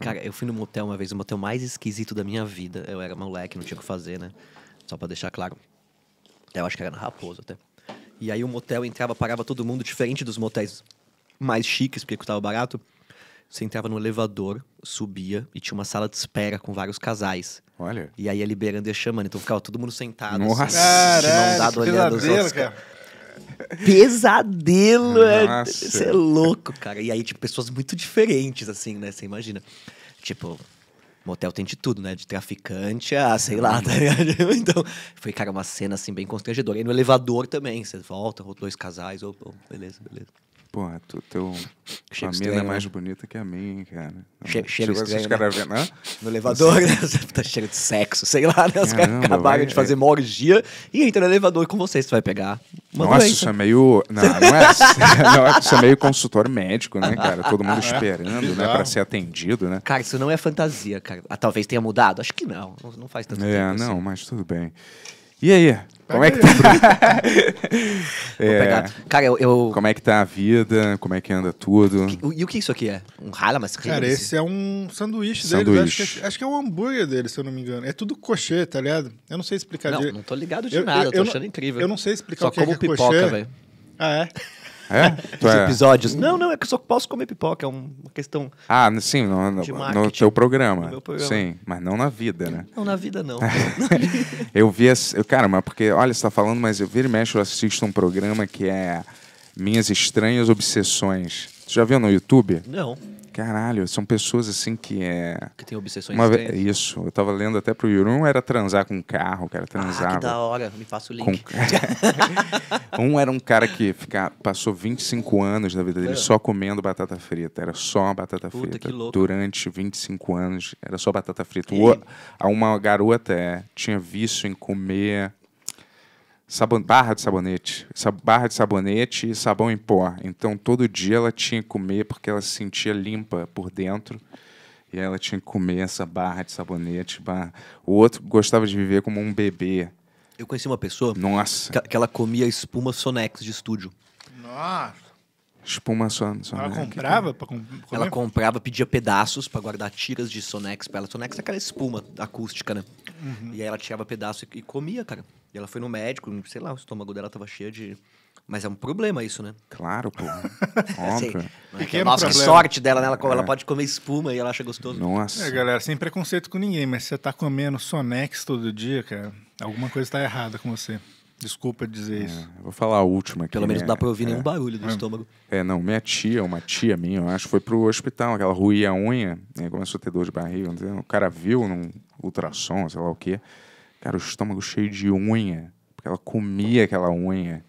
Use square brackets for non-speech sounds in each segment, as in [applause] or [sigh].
Cara, eu fui no motel uma vez, o motel mais esquisito da minha vida. Eu era moleque, não tinha o que fazer, né? Só para deixar claro. Eu acho que era na Raposa até. E aí o motel entrava, parava todo mundo, diferente dos motéis mais chiques, porque custava barato. Você entrava no elevador, subia e tinha uma sala de espera com vários casais. Olha. E aí ia liberando e chamando. Então ficava todo mundo sentado. Assim, Nossa, assim, Caralho, de mão dado olhando os outros. Cara pesadelo. É, você é, é louco, cara. E aí, tipo, pessoas muito diferentes, assim, né? Você imagina. Tipo, motel tem de tudo, né? De traficante a sei lá, tá ligado? [laughs] Então, foi, cara, uma cena, assim, bem constrangedora. E no elevador também. Você volta, dois casais, ou beleza, beleza. Pô, tu, teu, tua mina é mais né? bonita que a minha, cara. Che cheiro Chegou estranho, né? caras né? Vendo, No elevador, né? [laughs] tá cheiro de sexo, sei lá, né? Os caras acabaram de é, fazer é... e entra no elevador com vocês, tu vai pegar uma Nossa, doença. isso é meio... Não, não é... [laughs] [laughs] não, isso é meio consultor médico, né, cara? Todo mundo é. esperando, né, pra ser atendido, né? Cara, isso não é fantasia, cara. Ah, talvez tenha mudado? Acho que não, não faz tanto é, tempo não, assim. mas tudo bem. E aí? Como é que tá? [laughs] é, Cara, eu, eu, Como é que tá a vida? Como é que anda tudo? Que, o, e o que isso aqui é? Um rala, mas Cara, esse é um sanduíche, sanduíche. dele. Acho que, acho que, é um é hambúrguer dele, se eu não me engano. É tudo cochê, tá ligado? Eu não sei explicar Não, de... não tô ligado de eu, nada, eu, tô achando não, incrível. Eu não sei explicar Só o que é como é pipoca, velho. Ah, é? [laughs] É? [laughs] Os é- episódios. Não, não, é que eu só posso comer pipoca, é uma questão. Ah, sim, no, no, no teu programa. No programa. Sim, mas não na vida, né? Não, na vida não. [laughs] eu vi. Eu, cara, mas porque, olha, você tá falando, mas eu viro e mexo, eu assisto um programa que é Minhas Estranhas Obsessões. Você já viu no YouTube? Não. Caralho, são pessoas assim que é. Que tem obsessões uma... Isso. Eu tava lendo até pro Yuri. Um era transar com um carro, cara. Transava. Ah, que da hora, me faço o link. Com... [laughs] um era um cara que fica... passou 25 anos da vida dele é. só comendo batata frita. Era só batata Puta, frita. Que louco. Durante 25 anos, era só batata frita. E... O... Uma garota é, tinha vício em comer barra de sabonete, barra de sabonete e sabão em pó. Então todo dia ela tinha que comer porque ela se sentia limpa por dentro. E ela tinha que comer essa barra de sabonete. Barra. O outro gostava de viver como um bebê. Eu conheci uma pessoa. Nossa. Que, que ela comia espuma Sonex de estúdio. Nossa. Espuma Sonex. Ela comprava pra com comer? Ela comprava, pedia pedaços para guardar tiras de Sonex pra ela. Sonex é aquela espuma acústica, né? Uhum. E aí ela tirava pedaço e, e comia, cara ela foi no médico, sei lá, o estômago dela tava cheio de. Mas é um problema isso, né? Claro, pô. [laughs] Óbvio. Assim, nossa, problema. que sorte dela, né? Ela, é. pode comer espuma e ela acha gostoso. Nossa. É, galera, sem preconceito com ninguém, mas você tá comendo Sonex todo dia, cara, alguma coisa tá errada com você. Desculpa dizer é, isso. vou falar a última aqui. Pelo menos não né? dá pra ouvir é, nenhum barulho do é, estômago. É, não. Minha tia, uma tia minha, eu acho, foi pro hospital. Aquela ruía a unha, né, começou a ter dor de barriga. O cara viu num ultrassom, sei lá o quê. Cara, o estômago cheio de unha. Porque ela comia aquela unha.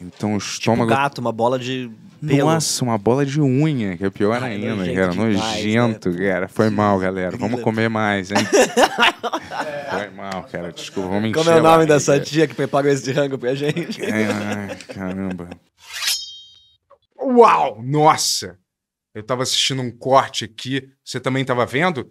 Então o tipo estômago. Tipo gato, uma bola de. Pelo. Nossa, uma bola de unha, que é pior Ai, ainda, nojento cara. Nojento, né? cara. Foi mal, galera. Vamos comer mais, hein? [laughs] Foi mal, cara. Desculpa, vamos encher. Como é o nome dessa tia que preparou esse rango pra gente? Ai, caramba. Uau! Nossa! Eu tava assistindo um corte aqui. Você também tava vendo?